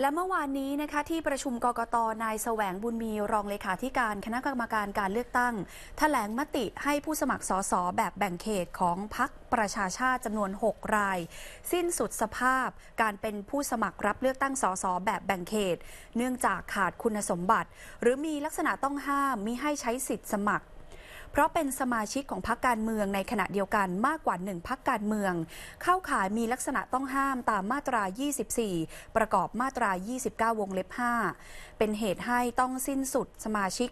และเมื่อวานนี้นะคะที่ประชุมกกตนายแสวงบุญมีรองเลขาธิการคณะกรรมการการเลือกตั้งถแถลงมติให้ผู้สมัครสสแบบแบ่งเขตของพรรคประชาชาติจำนวน 6 ราย สิ้นสุดสภาพการเป็นผู้สมัครรับเลือกตั้งสสแบบแบ่งเขต เนื่องจากขาดคุณสมบัติ หรือมีลักษณะต้องห้ามมิให้ใช้สิทธิ์สมัครเพราะเป็นสมาชิกของพรรคการเมืองในขณะเดียวกันมากกว่าหนึ่งพรรคการเมือง เข้าข่ายมีลักษณะต้องห้ามตามมาตรา 24 ประกอบมาตรา 29 วงเล็บ 5 เป็นเหตุให้ต้องสิ้นสุดสมาชิก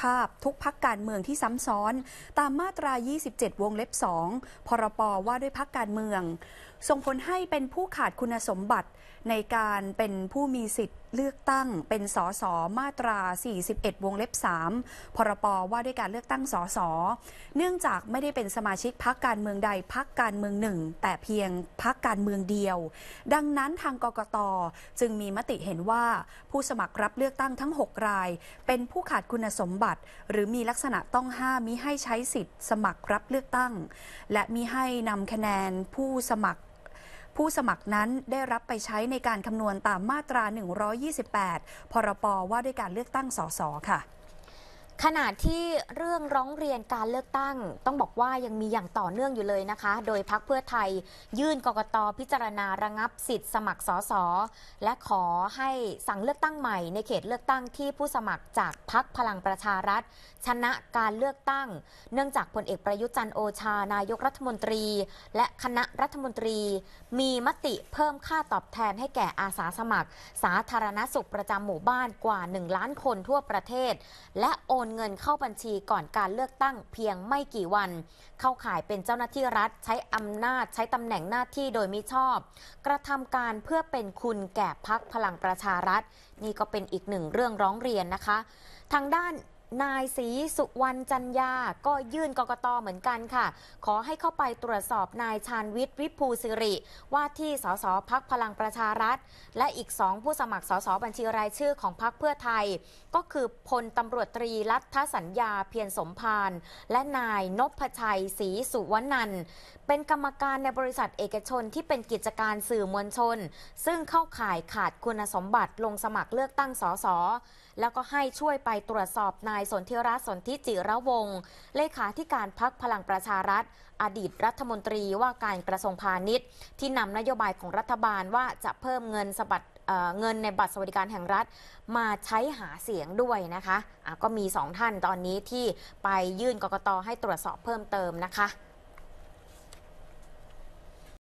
ภาพทุกพักการเมืองที่ซ้ำซ้อน ตามมาตรา 27 วงเล็บ2พรปว่าด้วยพักการเมือง ส่งผลให้เป็นผู้ขาดคุณสมบัติ ในการเป็นผู้มีสิทธิ์เลือกตั้งเป็นสสมาตรา 41 วงเล็บ3พรปว่าด้วยการเลือกตั้งสสเนื่องจากไม่ได้เป็นสมาชิกพักการเมืองใดพักการเมืองหนึ่ง แต่เพียงพักการเมืองเดียว ดังนั้นทางกกตจึงมีมติเห็นว่าผู้สมัครรับเลือกตั้งทั้ง6ราย เป็นผู้ขาดคุณสมบัติัติหรือมีลักษณะต้องห้ามมิให้ใช้สิทธิ์สมัครรับเลือกตั้ง และมิให้นำคะแนนผู้สมัคร ผู้สมัครนั้นได้รับไปใช้ในการคำนวณตามมาตรา 128 พรปว่าด้วยการเลือกตั้งสสค่ะขณะที่เรื่องร้องเรียนการเลือกตั้งต้องบอกว่ายังมีอย่างต่อเนื่องอยู่เลยนะคะ โดยพักเพื่อไทยยื่นกกตพิจารณาระงับสิทธิ์สมัครสสและขอให้สั่งเลือกตั้งใหม่ในเขตเลือกตั้งที่ผู้สมัครจากพักพลังประชารัฐ ชนะการเลือกตั้งเนื่องจากพลเอกประยุจันโอชานายกรัฐมนตรี และคณะรัฐมนตรีมีมติเพิ่มค่าตอบแทนให้แก่อาสาสมัคร สาธารณสุขประจำหมู่บ้านกว่า1ล้านคนทั่วประเทศ และโอนเงินเข้าบัญชีก่อนการเลือกตั้งเพียงไม่กี่วัน เข้าข่ายเป็นเจ้าหน้าที่รัฐใช้อำนาจใช้ตำแหน่งหน้าที่โดยมิชอบ กระทำการเพื่อเป็นคุณแก่พักพลังประชารัฐนี่ก็เป็นอีกหนึ่งเรื่องร้องเรียนนะคะ ทางด้านนายศรีสุวรรณจันยาก็ยื่นกกตเหมือนกันค่ะ ขอให้เข้าไปตรวจสอบนายชาญวิทย์วิภูสิริ ว่าที่สสพักพลังประชารัฐ และอีกสองผู้สมัครสสบัญชีรายชื่อของพักเพื่อไทย ก็คือ พลตำรวจตรีรัฐสัญญาเพียรสมพาน และนายนพชัยศรีสุวรรณันเป็นกรรมการในบริษัทเอกชนที่เป็นกิจการสื่อมวลชน ซึ่งเข้าข่ายขาดคุณสมบัติลงสมัครเลือกตั้งสสแล้วก็ให้ช่วยไปตรวจสอบนายายสนธิรัตน์สนธิจิระวงศ์เลขาธิการพักพลังประชารัฐ อดีตรัฐมนตรีว่าการกระทรวงพาณิชย์ ที่นำนโยบายของรัฐบาลว่าจะเพิ่มเงินสบัดเงินในบัตรสวัสดิการแห่งรัฐ มาใช้หาเสียงด้วยนะคะะก็มีสองท่านตอนนี้ที่ไปยื่นกกตให้ตรวจสอบเพิ่มเติมนะคะ